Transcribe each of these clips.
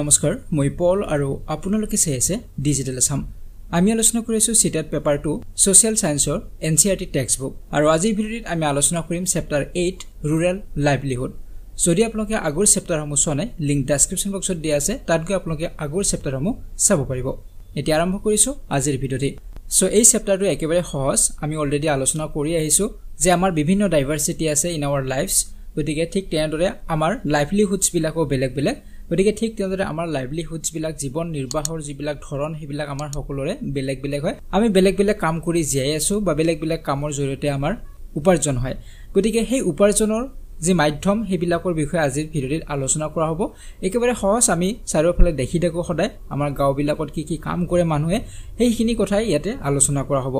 নমস্কাৰ মই পল আৰু আপোনালোকে চাই আছে ডিজিটেল আছাম আমি আলোচনা কৰি আছোঁ পেপাৰ টু ছ'চিয়েল ছায়েন্সৰ N C R T text book আৰু আজিৰ ভিডিঅ'টিত আমি আলোচনা কৰিম চেপ্টাৰ এইট ৰুৰেল লাইভলিহুড যদি আপোনালোকে আগৰ চেপ্টাৰসমূহ চোৱা নাই লিংক ডেছক্ৰিপশ্যন বক্সত দিয়া আছে তাত গৈ আপোনালোকে আগৰ চেপ্টাৰসমূহ চাব পাৰিব এতিয়া আৰম্ভ কৰিছোঁ আজিৰ ভিডিঅ'টি চ' এই চেপ্টাৰটো একেবাৰে সহজ আমি অলৰেডি আলোচনা কৰি আহিছোঁ যে আমাৰ বিভিন্ন ডাইভাৰ্চিটি আছে ইন আৱাৰ লাইফছ গতিকে ঠিক তেনেদৰে আমাৰ লাইভলিহুডছবিলাকো বেলেগ বেলেগ গতিকে ঠিক তেনেদৰে আমাৰ লাইভলিহুডছবিলাক জীৱন নিৰ্বাহৰ যিবিলাক ধৰণ সেইবিলাক আমাৰ সকলোৰে বেলেগ বেলেগ হয় আমি বেলেগ বেলেগ কাম কৰি জীয়াই আছোঁ বা বেলেগ বেলেগ কামৰ জৰিয়তে আমাৰ উপাৰ্জন হয় গতিকে সেই উপাৰ্জনৰ যি মাধ্যম সেইবিলাকৰ বিষয়ে আজিৰ ভিডিঅ'টিত আলোচনা কৰা হ'ব একেবাৰে সহজ আমি চাৰিওফালে দেখি থাকোঁ সদায় আমাৰ গাঁওবিলাকত কি কি কাম কৰে মানুহে সেইখিনি কথাই ইয়াতে আলোচনা কৰা হ'ব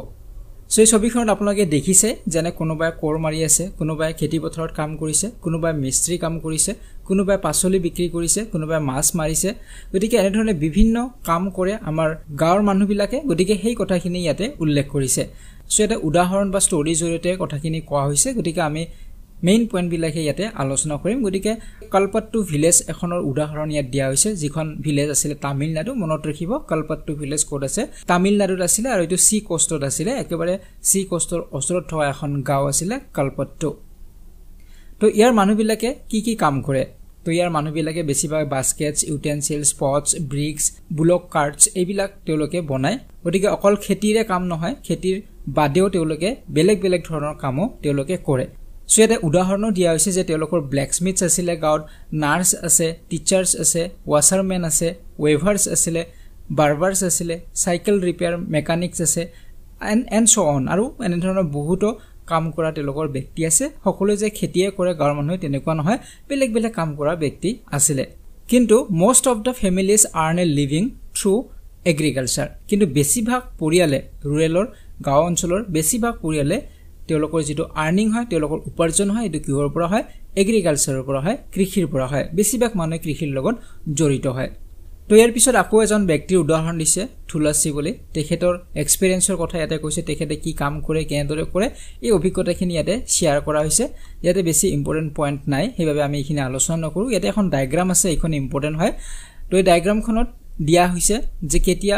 চ' এই ছবিখনত আপোনালোকে দেখিছে যেনে কোনোবাই কোৰ মাৰি আছে কোনোবাই খেতিপথাৰত কাম কৰিছে কোনোবাই মিস্ত্ৰী কাম কৰিছে কোনোবাই পাচলি বিক্ৰী কৰিছে কোনোবাই মাছ মাৰিছে গতিকে এনেধৰণে বিভিন্ন কাম কৰে আমাৰ গাঁৱৰ মানুহবিলাকে গতিকে সেই কথাখিনি ইয়াতে উল্লেখ কৰিছে চ' এটা উদাহৰণ বা ষ্টৰীৰ জৰিয়তে কথাখিনি কোৱা হৈছে গতিকে আমি মেইন পইণ্টবিলাকহে ইয়াতে আলোচনা কৰিম গতিকে কালপাট্টু ভিলেজ এখনৰ উদাহৰণ ইয়াত দিয়া হৈছে যিখন ভিলেজ আছিলে তামিলনাডু মনত ৰাখিব কালপাট্টু ভিলেজ ক'ত আছে তামিলনাডুত আছিলে আৰু এইটো চি কষ্টত আছিলে একেবাৰে চি কষ্টৰ ওচৰত থকা এখন গাঁও আছিলে কালপাট্টু তো ইয়াৰ মানুহবিলাকে কি কি কাম কৰে তো ইয়াৰ মানুহবিলাকে বেছিভাগ baskets utensils pots bricks block cards এইবিলাক তেওঁলোকে বনায় গতিকে অকল খেতিৰে কাম নহয় খেতিৰ বাদেও তেওঁলোকে বেলেগ বেলেগ ধৰণৰ কামো তেওঁলোকে কৰে চ' ইয়াতে উদাহৰণো দিয়া হৈছে যে তেওঁলোকৰ ব্লেকস্মিথছ আছিলে গাঁৱত নাৰ্ছ আছে টিচাৰ্ছ আছে ৱাছাৰমেন আছে ৱেভাৰ্ছ আছিলে বাৰ্বাৰ্ছ আছিলে চাইকেল ৰিপেয়াৰ মেকানিকছ আছে এণ্ড এণ্ড শ্ব অন আৰু এনেধৰণৰ বহুতো কাম কৰা তেওঁলোকৰ ব্যক্তি আছে সকলোৱে যে খেতিয়ে কৰে গাঁৱৰ মানুহে তেনেকুৱা নহয় বেলেগ বেলেগ কাম কৰা ব্যক্তি আছিলে কিন্তু most of the families earn a living through agriculture কিন্তু বেছিভাগ পৰিয়ালে ৰুৰেলৰ গাঁও অঞ্চলৰ বেছিভাগ পৰিয়ালে তেওঁলোকৰ যিটো আৰ্ণিং হয় তেওঁলোকৰ উপাৰ্জন হয় এইটো কিহৰ পৰা হয় এগ্ৰিকালচাৰৰ পৰা হয় কৃষিৰ পৰা হয় বেছিভাগ মানুহে কৃষিৰ লগত জড়িত হয় তো ইয়াৰ পিছত আকৌ এজন ব্যক্তিৰ উদাহৰণ দিছে থুলাচী বুলি তেখেতৰ এক্সপেৰিয়েঞ্চৰ কথা ইয়াতে কৈছে তেখেতে কি কাম কৰে কেনেদৰে কৰে এই অভিজ্ঞতাখিনি ইয়াতে শ্বেয়াৰ কৰা হৈছে ইয়াতে বেছি ইম্পৰ্টেণ্ট পইণ্ট নাই সেইবাবে আমি এইখিনি আলোচনা নকৰোঁ ইয়াতে এখন ডায়েগ্ৰাম আছে এইখন ইম্পৰ্টেণ্ট হয় তো এই ডায়েগ্ৰামখনত দিয়া হৈছে যে কেতিয়া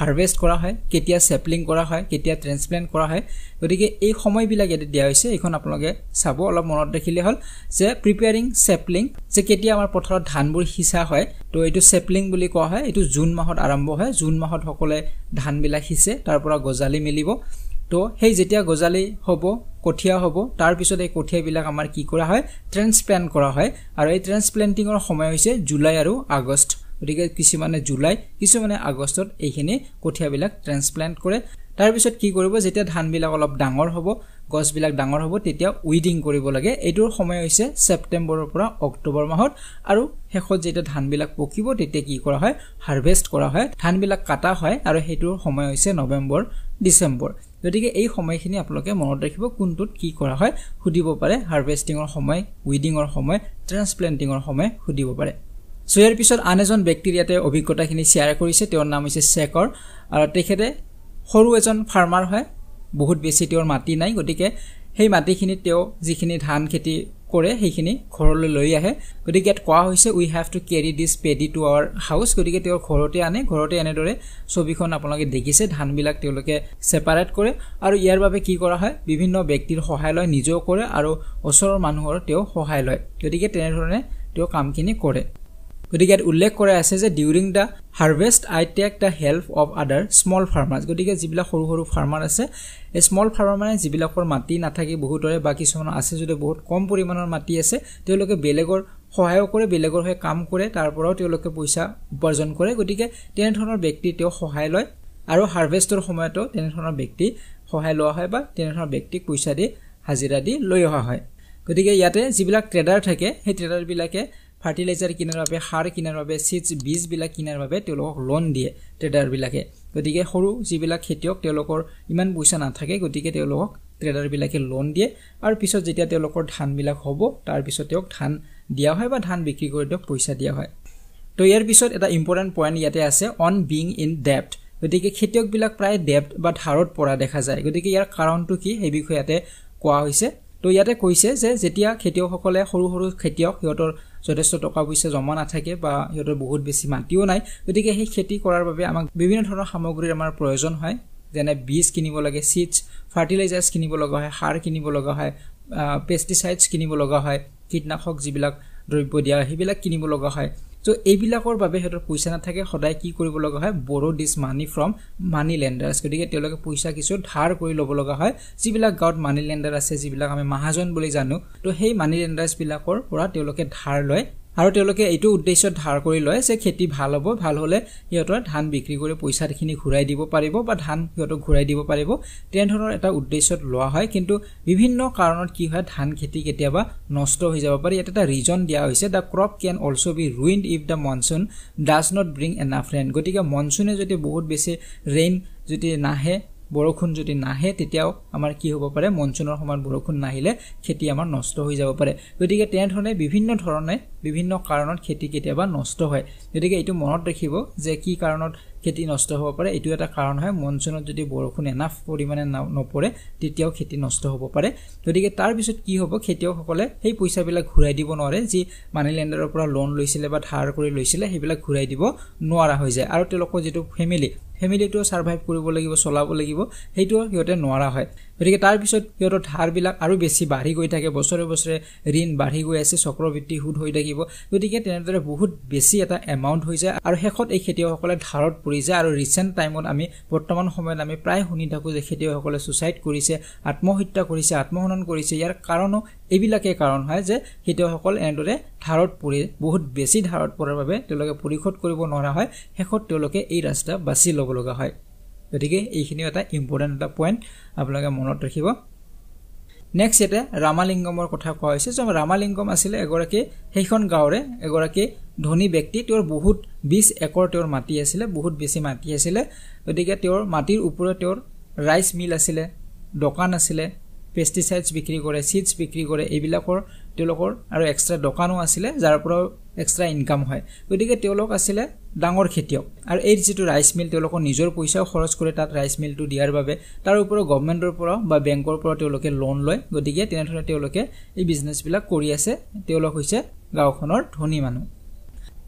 হাৰ্ভেষ্ট কৰা হয় কেতিয়া চেপলিং কৰা হয় কেতিয়া ট্ৰেঞ্চপ্লেণ্ট কৰা হয় গতিকে এই সময়বিলাক ইয়াতে দিয়া হৈছে এইখন আপোনালোকে চাব অলপ মনত ৰাখিলে হ'ল যে প্ৰিপেয়াৰিং চেপলিং যে কেতিয়া আমাৰ পথাৰত ধানবোৰ সিঁচা হয় তো এইটো চেপলিং বুলি কোৱা হয় এইটো জুন মাহত আৰম্ভ হয় জুন মাহত সকলোৱে ধানবিলাক সিঁচে তাৰ পৰা গজালি মিলিব তো সেই যেতিয়া গজালি হ'ব কঠীয়া হ'ব তাৰপিছত এই কঠীয়াবিলাক আমাৰ কি কৰা হয় ট্ৰেঞ্চপ্লেণ্ট কৰা হয় আৰু এই ট্ৰেঞ্চপ্লেণ্টিঙৰ সময় হৈছে জুলাই আৰু আগষ্ট গতিকে কিছুমানে জুলাই কিছুমানে আগষ্টত এইখিনি কঠীয়াবিলাক ট্ৰেন্সপ্লেণ্ট কৰে তাৰপিছত কি কৰিব যেতিয়া ধানবিলাক অলপ ডাঙৰ হ'ব গছবিলাক ডাঙৰ হ'ব তেতিয়া উইডিং কৰিব লাগে এইটোৰ সময় হৈছে ছেপ্টেম্বৰৰ পৰা অক্টোবৰ মাহত আৰু শেষত যেতিয়া ধানবিলাক পকিব তেতিয়া কি কৰা হয় হাৰ্ভেষ্ট কৰা হয় ধানবিলাক কাটা হয় আৰু সেইটোৰ সময় হৈছে নৱেম্বৰ ডিচেম্বৰ গতিকে এই সময়খিনি আপোনালোকে মনত ৰাখিব কোনটোত কি কৰা হয় সুধিব পাৰে হাৰ্ভেষ্টিঙৰ সময় উইডিঙৰ সময় ট্ৰেন্সপ্লেণ্টিঙৰ সময় সুধিব পাৰে চ' ইয়াৰ পিছত আন এজন ব্যক্তিৰ ইয়াতে অভিজ্ঞতাখিনি শ্বেয়াৰ কৰিছে তেওঁৰ নাম হৈছে শ্বেকৰ আৰু তেখেতে সৰু এজন ফাৰ্মাৰ হয় বহুত বেছি তেওঁৰ মাটি নাই গতিকে সেই মাটিখিনিত তেওঁ যিখিনি ধান খেতি কৰে সেইখিনি ঘৰলৈ লৈ আহে গতিকে ইয়াত কোৱা হৈছে we have to carry this paddy to our house গতিকে তেওঁ ঘৰতে আনে ঘৰতে এনেদৰে ছবিখন আপোনালোকে দেখিছে ধানবিলাক তেওঁলোকে ছেপাৰেট কৰে আৰু ইয়াৰ বাবে কি কৰা হয় বিভিন্ন ব্যক্তিৰ সহায় লয় নিজেও কৰে আৰু ওচৰৰ মানুহৰ তেওঁ সহায় লয় গতিকে তেনেধৰণে তেওঁ কামখিনি কৰে গতিকে ইয়াত উল্লেখ কৰা আছে যে during the harvest I take the help of other small farmers গতিকে যিবিলাক সৰু সৰু ফাৰ্মাৰ আছে এই স্মল ফাৰ্মাৰে যিবিলাকৰ মাটি নাথাকে বহুতৰে বা কিছুমান আছে যদিও বহুত কম পৰিমাণৰ মাটি আছে তেওঁলোকে বেলেগৰ সহায়ো কৰে বেলেগৰ হৈ কাম কৰে তাৰ পৰাও তেওঁলোকে পইচা উপাৰ্জন কৰে গতিকে তেনেধৰণৰ ব্যক্তি তেওঁ সহায় লয় আৰু হাৰ্ভেষ্টৰ সময়তো তেনেধৰণৰ ব্যক্তি সহায় লোৱা হয় বা তেনেধৰণৰ ব্যক্তিক পইচা দি হাজিৰা দি লৈ অহা হয় গতিকে ইয়াতে যিবিলাক ট্ৰেডাৰ থাকে সেই ট্ৰেডাৰবিলাকে ফাৰ্টিলাইজাৰ কিনাৰ বাবে সাৰ কিনাৰ বাবে ছিডছ বীজবিলাক কিনাৰ বাবে তেওঁলোকক লোন দিয়ে ট্ৰেডাৰবিলাকে গতিকে সৰু যিবিলাক খেতিয়ক তেওঁলোকৰ ইমান পইচা নাথাকে গতিকে তেওঁলোকক ট্ৰেডাৰবিলাকে লোন দিয়ে আৰু পিছত যেতিয়া তেওঁলোকৰ ধানবিলাক হ'ব তাৰপিছত তেওঁক ধান দিয়া হয় বা ধান বিক্ৰী কৰি তেওঁক পইচা দিয়া হয় তো ইয়াৰ পিছত এটা ইম্পৰ্টেণ্ট পইণ্ট ইয়াতে আছে অন বিং ইন ডেপথ গতিকে খেতিয়কবিলাক প্ৰায় ডেপথ বা ধাৰত পৰা দেখা যায় গতিকে ইয়াৰ কাৰণটো কি সেই বিষয়ে ইয়াতে কোৱা হৈছে তো ইয়াতে কৈছে যে যেতিয়া খেতিয়কসকলে সৰু সৰু খেতিয়ক সিহঁতৰ যথেষ্ট টকা পইচা জমা নাথাকে বা সিহঁতৰ বহুত বেছি মাটিও নাই গতিকে সেই খেতি কৰাৰ বাবে আমাক বিভিন্ন ধৰণৰ সামগ্ৰীৰ আমাৰ প্ৰয়োজন হয় যেনে বীজ কিনিব লাগে ছিডছ ফাৰ্টিলাইজাৰ্ছ কিনিব লগা হয় সাৰ কিনিব লগা হয় পেষ্টিচাইডছ কিনিব লগা হয় কীটনাশক যিবিলাক দ্ৰব্য দিয়া হয় সেইবিলাক কিনিব লগা হয় চ' এইবিলাকৰ বাবে সিহঁতৰ পইচা নাথাকে সদায় কি কৰিব লগা হয় borrow this money from money lenders গতিকে তেওঁলোকে পইচা কিছু ধাৰ কৰি ল'ব লগা হয় যিবিলাক গাঁৱত মানি লেণ্ডাৰ আছে যিবিলাক আমি মাহাজন বুলি জানো ত' সেই মানি লেণ্ডাৰ্ছবিলাকৰ পৰা তেওঁলোকে ধাৰ লয় আৰু তেওঁলোকে এইটো উদ্দেশ্যত ধাৰ কৰি লয় যে খেতি ভাল হ'ব ভাল হ'লে সিহঁতৰ ধান বিক্ৰী কৰি পইচাখিনি ঘূৰাই দিব পাৰিব বা ধান সিহঁতক ঘূৰাই দিব পাৰিব তেনেধৰণৰ এটা উদ্দেশ্যত লোৱা হয় কিন্তু বিভিন্ন কাৰণত কি হয় ধান খেতি কেতিয়াবা নষ্ট হৈ যাব পাৰে ইয়াত এটা ৰিজন দিয়া হৈছে the crop can also' be ruined if the monsoon does not bring enough rain গতিকে মনচুনে যদি বহুত বেছি ৰেইন যদি নাহে বৰষুণ যদি নাহে তেতিয়াও আমাৰ কি হ'ব পাৰে মনচুনৰ সময়ত বৰষুণ নাহিলে খেতি আমাৰ নষ্ট হৈ যাব পাৰে গতিকে তেনেধৰণে বিভিন্ন ধৰণে বিভিন্ন কাৰণত খেতি কেতিয়াবা নষ্ট হয় গতিকে এইটো মনত ৰাখিব যে কি কাৰণত খেতি নষ্ট হ'ব পাৰে এইটো এটা কাৰণ হয় মনচুনত যদি বৰষুণ এনাফ পৰিমাণে নপৰে তেতিয়াও খেতি নষ্ট হ'ব পাৰে গতিকে তাৰপিছত কি হ'ব খেতিয়কসকলে সেই পইচাবিলাক ঘূৰাই দিব নোৱাৰে যি মানি লেণ্ডাৰৰ পৰা লোন লৈছিলে বা ধাৰ কৰি লৈছিলে সেইবিলাক ঘূৰাই দিব নোৱাৰা হৈ যায় আৰু তেওঁলোকৰ যিটো ফেমিলি ফেমিলিটোও ছাৰ্ভাইভ কৰিব লাগিব চলাব লাগিব সেইটোও সিহঁতে নোৱাৰা হয় গতিকে তাৰপিছত সিহঁতৰ ধাৰবিলাক আৰু বেছি বাঢ়ি গৈ থাকে বছৰে বছৰে ঋণ বাঢ়ি গৈ আছে চক্ৰবৃত্তি সুদ হৈ থাকিব গতিকে তেনেদৰে বহুত বেছি এটা এমাউণ্ট হৈ যায় আৰু শেষত এই খেতিয়কসকলে ধাৰত পৰি যায় আৰু ৰিচেণ্ট টাইমত আমি বৰ্তমান সময়ত আমি প্ৰায় শুনি থাকোঁ যে খেতিয়কসকলে ছুচাইড কৰিছে আত্মহত্যা কৰিছে আত্মহনন কৰিছে ইয়াৰ কাৰণো এইবিলাকেই কাৰণ হয় যে খেতিয়কসকল এনেদৰে ধাৰত পৰি বহুত বেছি ধাৰত পৰাৰ বাবে তেওঁলোকে পৰিশোধ কৰিব নোৱাৰা হয় শেষত তেওঁলোকে এই ৰাস্তা বাছি ল'ব লগা হয় গতিকে এইখিনিও এটা ইম্পৰ্টেণ্ট এটা পইণ্ট আপোনালোকে মনত ৰাখিব নেক্সট ইয়াতে ৰামালিংগমৰ কথা কোৱা হৈছে যে ৰামালিংগম আছিলে এগৰাকী সেইখন গাঁৱৰে এগৰাকী ধনী ব্যক্তি তেওঁৰ বহুত বিছ একৰ তেওঁৰ মাটি আছিলে বহুত বেছি মাটি আছিলে গতিকে তেওঁৰ মাটিৰ ওপৰত তেওঁৰ ৰাইচ মিল আছিলে দোকান আছিলে পেষ্টিচাইডছ বিক্ৰী কৰে চিডছ বিক্ৰী কৰে এইবিলাকৰ তেওঁলোকৰ আৰু এক্সট্ৰা দোকানো আছিলে যাৰ পৰাও এক্সট্ৰা ইনকাম হয় গতিকে তেওঁলোক আছিলে ডাঙৰ খেতিয়ক আৰু এই যিটো ৰাইচ মিল তেওঁলোকৰ নিজৰ পইচাও খৰচ কৰে তাত ৰাইচ মিলটো দিয়াৰ বাবে তাৰ ওপৰত গভমেণ্টৰ পৰাও বা বেংকৰ পৰাও তেওঁলোকে লোন লয় গতিকে তেনেধৰণে তেওঁলোকে এই বিজনেছবিলাক কৰি আছে তেওঁলোক হৈছে গাঁওখনৰ ধনী মানুহ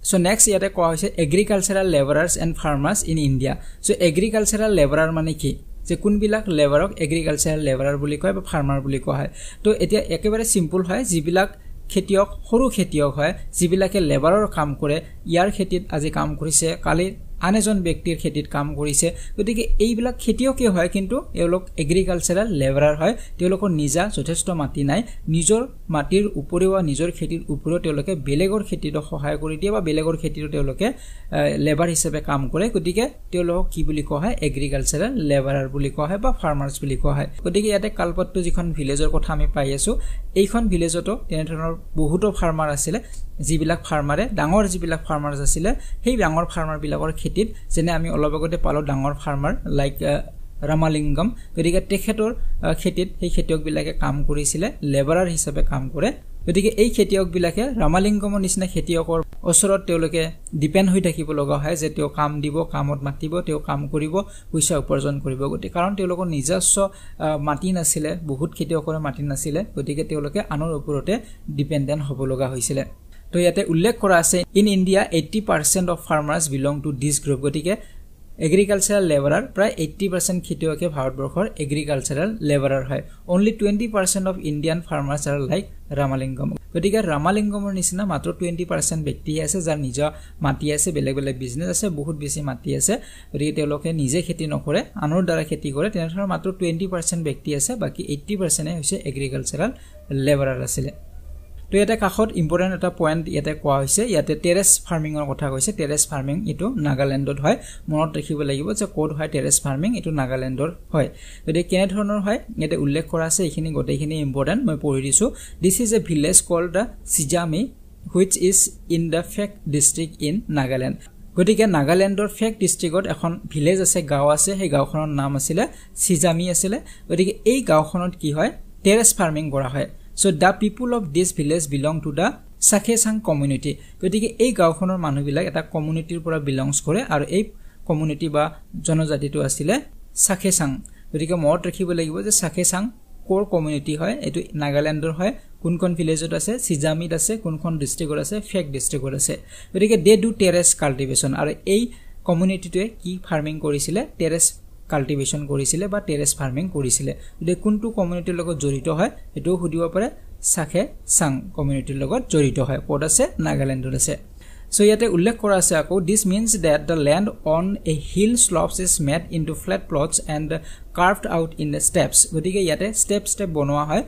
চ' নেক্সট ইয়াতে কোৱা হৈছে agricultural labourers and farmers in India so' agricultural labourer মানে কি যে কোনবিলাক লেবাৰক এগ্ৰিকালচাৰেল লেবাৰাৰ বুলি কয় বা ফাৰ্মাৰ বুলি কোৱা হয় তো এতিয়া একেবাৰে চিম্পুল হয় যিবিলাক খেতিয়ক সৰু খেতিয়ক হয় যিবিলাকে লেবাৰৰ কাম কৰে ইয়াৰ খেতিত আজি কাম কৰিছে কালি আন এজন ব্যক্তিৰ খেতিত কাম কৰিছে গতিকে এইবিলাক খেতিয়কেই হয় কিন্তু এওঁলোক এগ্ৰিকালচাৰেল লেবাৰাৰ হয় তেওঁলোকৰ নিজা যথেষ্ট মাটি নাই নিজৰ মাটিৰ উপৰিও বা নিজৰ খেতিৰ উপৰিও তেওঁলোকে বেলেগৰ খেতিতো সহায় কৰি দিয়ে বা বেলেগৰ খেতিতো তেওঁলোকে লেবাৰ হিচাপে কাম কৰে গতিকে তেওঁলোকক কি বুলি কোৱা হয় এগ্ৰিকালচাৰেল লেবাৰাৰ বুলি কোৱা হয় বা ফাৰ্মাৰ্ছ বুলি কোৱা হয় গতিকে ইয়াতে কালপট্টু যিখন ভিলেজৰ কথা আমি পাই আছোঁ এইখন ভিলেজতো তেনেধৰণৰ বহুতো ফাৰ্মাৰ আছিলে যিবিলাক ফাৰ্মাৰে ডাঙৰ যিবিলাক ফাৰ্মাৰ্ছ আছিলে সেই ডাঙৰ ফাৰ্মাৰবিলাকৰ খেতি খেতিত যেনে আমি অলপ আগতে পালোঁ ডাঙৰ ফাৰ্মাৰ লাইক ৰামালিংগম গতিকে তেখেতৰ খেতিত সেই খেতিয়কবিলাকে কাম কৰিছিলে লেবাৰাৰ হিচাপে কাম কৰে গতিকে এই খেতিয়কবিলাকে ৰামালিংগমৰ নিচিনা খেতিয়কৰ ওচৰত তেওঁলোকে ডিপেণ্ড হৈ থাকিব লগা হয় যে তেওঁ কাম দিব কামত মাতিব তেওঁ কাম কৰিব পইচা উপাৰ্জন কৰিব গতিকে কাৰণ তেওঁলোকৰ নিজস্ব মাটি নাছিলে বহুত খেতিয়কৰে মাটি নাছিলে গতিকে তেওঁলোকে আনৰ ওপৰতে ডিপেণ্ডেণ্ট হ'ব লগা হৈছিলে তো ইয়াতে উল্লেখ কৰা আছে in India eighty percent of farmers belong to this group গতিকে এগ্ৰিকালচাৰেল লেবাৰাৰ প্ৰায় এইট্টি পাৰ্চেণ্ট খেতিয়কে ভাৰতবৰ্ষৰ এগ্ৰিকালচাৰেল লেবাৰাৰ হয় only twenty percent of Indian farmers are like Ramalingam গতিকে ৰামালিংগমৰ নিচিনা মাত্ৰ টুৱেণ্টি পাৰ্চেণ্ট ব্যক্তিহে আছে যাৰ নিজৰ মাটি আছে বেলেগ বেলেগ বিজনেছ আছে বহুত বেছি মাটি আছে গতিকে তেওঁলোকে নিজে খেতি নকৰে আনৰ দ্বাৰা খেতি কৰে তেনেধৰণৰ মাত্ৰ টুৱেণ্টি পাৰ্চেণ্ট ব্যক্তি আছে বাকী এইট্টি পাৰ্চেণ্টে হৈছে এগ্ৰিকালচাৰেল লেবাৰাৰ আছিলে তো ইয়াতে কাষত ইম্পৰ্টেণ্ট এটা পইণ্ট ইয়াতে কোৱা হৈছে ইয়াতে টেৰেচ ফাৰ্মিঙৰ কথা কৈছে টেৰেচ ফাৰ্মিং এইটো নাগালেণ্ডত হয় মনত ৰাখিব লাগিব যে ক'ত হয় টেৰেচ ফাৰ্মিং এইটো নাগালেণ্ডৰ হয় গতিকে কেনেধৰণৰ হয় ইয়াতে উল্লেখ কৰা আছে এইখিনি গোটেইখিনি ইম্পৰ্টেণ্ট মই পঢ়ি দিছোঁ this is a village call the Chizami which is in the Phek district in Nagaland গতিকে নাগালেণ্ডৰ ফেক ডিষ্ট্ৰিক্টত এখন ভিলেজ আছে গাঁও আছে সেই গাঁওখনৰ নাম আছিলে চিজামি আছিলে গতিকে এই গাঁওখনত কি হয় টেৰেচ ফাৰ্মিং কৰা হয় so' the people of this village belong to the Chakhesang community গতিকে এই গাঁওখনৰ মানুহবিলাক এটা কমিউনিটিৰ পৰা বিলংছ কৰে আৰু এই কমিউনিটি বা জনজাতিটো আছিলে চাখেচাং গতিকে মনত ৰাখিব লাগিব যে চাখেচাং ক'ৰ কমিউনিটি হয় এইটো নাগালেণ্ডৰ হয় কোনখন ভিলেজত আছে চিজামিত আছে কোনখন ডিষ্ট্ৰিক্টত আছে ফেক ডিষ্ট্ৰিক্টত আছে গতিকে দে ডু টেৰেছ কাল্টিভেশ্যন আৰু এই কমিউনিটিটোৱে কি ফাৰ্মিং কৰিছিলে টেৰেছ কাল্টিভেশ্যন কৰিছিলে বা টেৰেচ ফাৰ্মিং কৰিছিলে গতিকে কোনটো কমিউনিটিৰ লগত জড়িত হয় সেইটোও সুধিব পাৰে চাখে চাং কমিউনিটিৰ লগত জড়িত হয় ক'ত আছে নাগালেণ্ডত আছে চ' ইয়াতে উল্লেখ কৰা আছে আকৌ this means that the land on a hill slopes is made into flat plots and carved out in the steps গতিকে ইয়াতে ষ্টেপ ষ্টেপ বনোৱা হয়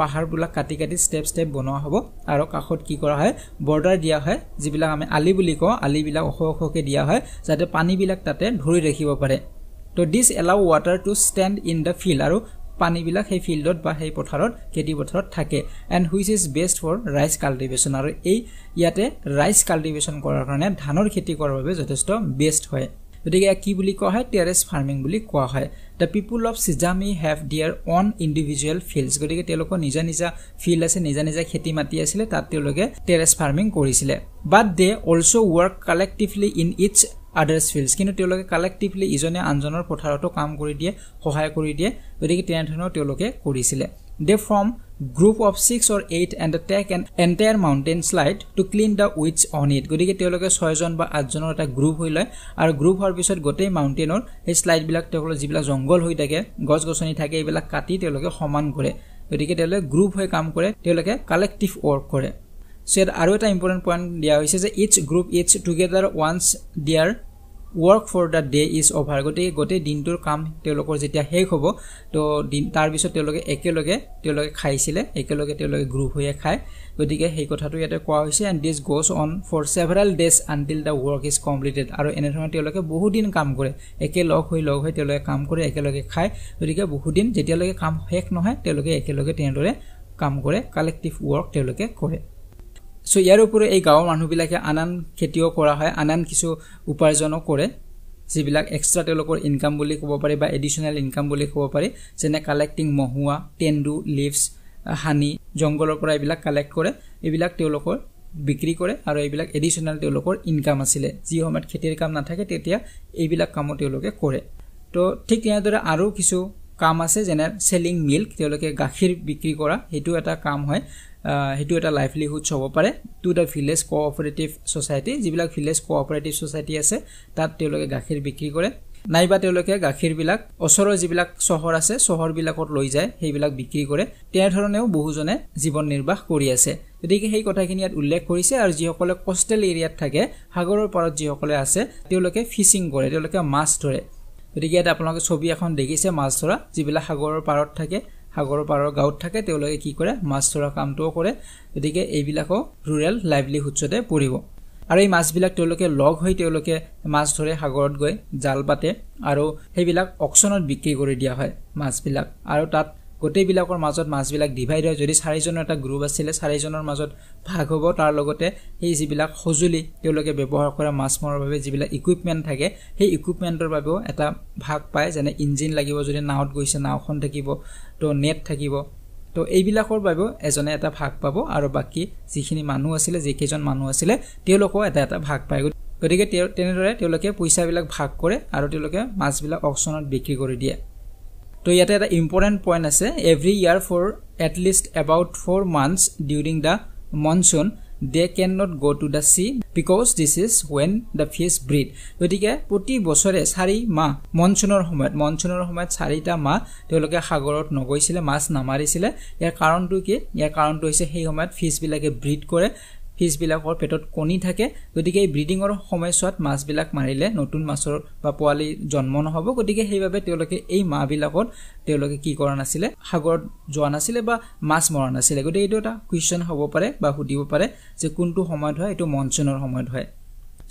পাহাৰবিলাক কাটি কাটি ষ্টেপ ষ্টেপ বনোৱা হ'ব আৰু কাষত কি কৰা হয় বৰ্ডাৰ দিয়া হয় যিবিলাক আমি আলি বুলি কওঁ আলিবিলাক ওখ ওখকৈ দিয়া হয় যাতে পানীবিলাক তাতে ধৰি ৰাখিব পাৰে তো this allow water to stand in the field আৰু পানীবিলাক সেই ফিল্ডত বা সেই পথাৰত খেতিপথাৰত থাকে and which is best for rice cultivation আৰু এই ইয়াতে ৰাইচ কাল্টিভেশ্যন কৰাৰ কাৰণে ধানৰ খেতি কৰাৰ বাবে যথেষ্ট বেষ্ট হয় গতিকে কি বুলি কোৱা হয় টেৰেচ ফাৰ্মিং বুলি কোৱা হয় the people of Chizami have their own individual fields গতিকে তেওঁলোকৰ নিজা নিজা ফিল্ড আছে নিজা নিজা খেতি মাটি আছিলে তাত তেওঁলোকে টেৰেচ ফাৰ্মিং কৰিছিলে but they also' work collectively in its others fields কিন্তু তেওঁলোকে কালেক্টিভলি ইজনে আনজনৰ পথাৰতো কাম কৰি দিয়ে সহায় কৰি দিয়ে গতিকে তেনেধৰণেও তেওঁলোকে কৰিছিলে they form group of six or eight and take and entire mountain slide to clean the with on it গতিকে তেওঁলোকে ছয়জন বা আঠজনৰ এটা গ্ৰুপ হৈ লয় আৰু গ্ৰুপ হোৱাৰ পিছত গোটেই মাউণ্টেইনৰ সেই শ্লাইডবিলাক তেওঁলোকৰ যিবিলাক জংঘল হৈ থাকে গছ গছনি থাকে এইবিলাক কাটি তেওঁলোকে সমান কৰে গতিকে তেওঁলোকে গ্ৰুপ হৈ কাম কৰে তেওঁলোকে কালেক্টিভ ৱৰ্ক কৰে চ' ইয়াত আৰু এটা ইম্পৰ্টেণ্ট পইণ্ট দিয়া হৈছে যে it's group it's together once their work for the day is over গতিকে গোটেই দিনটোৰ কাম তেওঁলোকৰ যেতিয়া শেষ হ'ব তো দিন তাৰপিছত তেওঁলোকে একেলগে তেওঁলোকে খাইছিলে একেলগে তেওঁলোকে গ্ৰুপ হৈয়ে খায় গতিকে সেই কথাটো ইয়াতে কোৱা হৈছে and this goes on for several days until the work is completed আৰু এনেধৰণে তেওঁলোকে বহুদিন কাম কৰে একেলগ হৈ লগ হৈ তেওঁলোকে কাম কৰে একেলগে খায় গতিকে বহুদিন যেতিয়ালৈকে কাম শেষ নহয় তেওঁলোকে একেলগে তেনেদৰে কাম কৰে কালেক্টিভ ৱৰ্ক তেওঁলোকে কৰে চ' ইয়াৰ উপৰিও এই গাঁৱৰ মানুহবিলাকে আন আন খেতিও কৰা হয় আন আন কিছু উপাৰ্জনো কৰে যিবিলাক এক্সট্ৰা তেওঁলোকৰ ইনকাম বুলি ক'ব পাৰি বা এডিশ্যনেল ইনকাম বুলি ক'ব পাৰি যেনে collecting mahua tendu leaves honey জংঘলৰ পৰা এইবিলাক কালেক্ট কৰে এইবিলাক তেওঁলোকৰ বিক্ৰী কৰে আৰু এইবিলাক এডিশ্যনেল তেওঁলোকৰ ইনকাম আছিলে যি সময়ত খেতিৰ কাম নাথাকে তেতিয়া এইবিলাক কামো তেওঁলোকে কৰে তো ঠিক তেনেদৰে আৰু কিছু কাম আছে যেনে চেলিং মিল্ক তেওঁলোকে গাখীৰ বিক্ৰী কৰা সেইটো এটা কাম হয় সেইটো এটা লাইভলিহুড হ'ব পাৰে to the village cooperative society যিবিলাক ভিলেজ কো অপাৰেটিভ ছ'চাইটি আছে তাত তেওঁলোকে গাখীৰ বিক্ৰী কৰে নাইবা তেওঁলোকে গাখীৰবিলাক ওচৰৰ যিবিলাক চহৰ আছে চহৰবিলাকত লৈ যায় সেইবিলাক বিক্ৰী কৰে তেনেধৰণেও বহুজনে জীৱন নিৰ্বাহ কৰি আছে গতিকে সেই কথাখিনি ইয়াত উল্লেখ কৰিছে আৰু যিসকলে কষ্টেল এৰিয়াত থাকে সাগৰৰ পাৰত যিসকলে আছে তেওঁলোকে ফিচিং কৰে তেওঁলোকে মাছ ধৰে গতিকে ইয়াত আপোনালোকে ছবি এখন দেখিছে মাছ ধৰা যিবিলাক সাগৰৰ পাৰত থাকে সাগৰৰ পাৰৰ গাঁৱত থাকে তেওঁলোকে কি কৰে মাছ ধৰা কামটোও কৰে গতিকে এইবিলাকো ৰুৰেল লাইভলিহুডছতে পৰিব আৰু এই মাছবিলাক তেওঁলোকে লগ হৈ তেওঁলোকে মাছ ধৰে সাগৰত গৈ জাল পাতে আৰু সেইবিলাক অকশ্যনত বিক্ৰী কৰি দিয়া হয় মাছবিলাক আৰু তাত গোটেইবিলাকৰ মাজত মাছবিলাক ডিভাইড হয় যদি চাৰিজনৰ এটা গ্ৰুপ আছিলে চাৰিজনৰ মাজত ভাগ হ'ব তাৰ লগতে সেই যিবিলাক সঁজুলি তেওঁলোকে ব্যৱহাৰ কৰা মাছ মৰাৰ বাবে যিবিলাক ইকুইপমেণ্ট থাকে সেই ইকুইপমেণ্টৰ বাবেও এটা ভাগ পায় যেনে ইঞ্জিন লাগিব যদি নাৱত গৈছে নাওখন থাকিব তো নেট থাকিব তো এইবিলাকৰ বাবেও এজনে এটা ভাগ পাব আৰু বাকী যিখিনি মানুহ আছিলে যিকেইজন মানুহ আছিলে তেওঁলোকেও এটা এটা ভাগ পায় গতিকে তেওঁ তেনেদৰে তেওঁলোকে পইচাবিলাক ভাগ কৰে আৰু তেওঁলোকে মাছবিলাক অকশ্যনত বিক্ৰী কৰি দিয়ে তো ইয়াতে এটা ইম্পৰ্টেণ্ট পইণ্ট আছে every year for at least about four months during the monsoon they can not go' to the sea because this is when the fish breed গতিকে প্ৰতি বছৰে চাৰি মাহ মনচুনৰ সময়ত মনচুনৰ সময়ত চাৰিটা মাহ তেওঁলোকে সাগৰত নগৈছিলে মাছ নামাৰিছিলে ইয়াৰ কাৰণটো কি ইয়াৰ কাৰণটো হৈছে সেই সময়ত ফিছবিলাকে ব্ৰিড কৰে ফিছবিলাকৰ পেটত কণী থাকে গতিকে এই ব্ৰিডিঙৰ সময়ছোৱাত মাছবিলাক মাৰিলে নতুন মাছৰ বা পোৱালি জন্ম নহ'ব গতিকে সেইবাবে তেওঁলোকে এই মাহবিলাকত তেওঁলোকে কি কৰা নাছিলে সাগৰত যোৱা নাছিলে বা মাছ মৰা নাছিলে গতিকে এইটো এটা কুৱেশ্যন হ'ব পাৰে বা সুধিব পাৰে যে কোনটো সময়ত হয় এইটো মনচুনৰ সময়ত হয়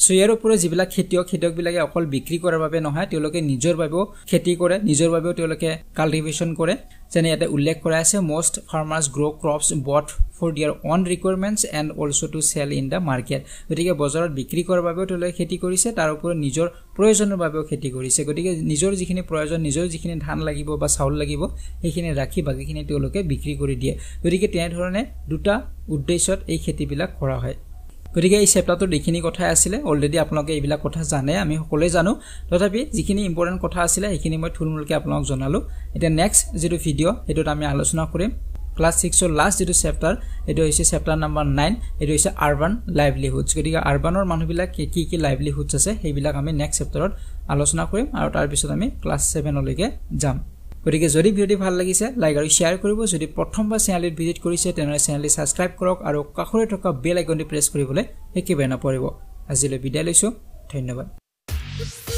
চ' ইয়াৰ উপৰিও যিবিলাক খেতিয়ক খেতিয়কবিলাকে অকল বিক্ৰী কৰাৰ বাবে নহয় তেওঁলোকে নিজৰ বাবেও খেতি কৰে নিজৰ বাবেও তেওঁলোকে কাল্টিভেশ্যন কৰে যেনে ইয়াতে উল্লেখ কৰা আছে most farmers grow' crops but for their own requirements and also' to sell in the market গতিকে বজাৰত বিক্ৰী কৰাৰ বাবেও তেওঁলোকে খেতি কৰিছে তাৰ উপৰিও নিজৰ প্ৰয়োজনৰ বাবেও খেতি কৰিছে গতিকে নিজৰ যিখিনি প্ৰয়োজন নিজৰ যিখিনি ধান লাগিব বা চাউল লাগিব সেইখিনি ৰাখি বাকীখিনি তেওঁলোকে বিক্ৰী কৰি দিয়ে গতিকে তেনেধৰণে দুটা উদ্দেশ্যত এই খেতিবিলাক কৰা হয় গতিকে এই চেপ্টাৰটোত এইখিনি কথাই আছিলে অলৰেডি আপোনালোকে এইবিলাক কথা জানে আমি সকলোৱে জানো তথাপি যিখিনি ইম্পৰ্টেণ্ট কথা আছিলে সেইখিনি মই থুলমূলকৈ আপোনালোকক জনালোঁ এতিয়া নেক্সট যিটো ভিডিঅ' সেইটোত আমি আলোচনা কৰিম ক্লাছ ছিক্সৰ লাষ্ট যিটো চেপ্টাৰ সেইটো হৈছে চেপ্টাৰ নাম্বাৰ নাইন সেইটো হৈছে আৰ্বান লাইভলিহুডছ গতিকে আৰ্বানৰ মানুহবিলাক কি কি লাইভলিহুডছ আছে সেইবিলাক আমি নেক্সট চেপ্টাৰত আলোচনা কৰিম আৰু তাৰপিছত আমি ক্লাছ ছেভেনলৈকে যাম গতিকে যদি ভিডিঅ'টি ভাল লাগিছে লাইক আৰু শ্বেয়াৰ কৰিব যদি প্ৰথমবাৰ চেনেলটিত ভিজিট কৰিছে তেনেহ'লে চেনেলটি ছাবস্ক্ৰাইব কৰক আৰু কাষৰে থকা বেল আইকনটি প্ৰেছ কৰিবলৈ একেবাৰে নপৰিব আজিলৈ বিদায় লৈছোঁ ধন্যবাদ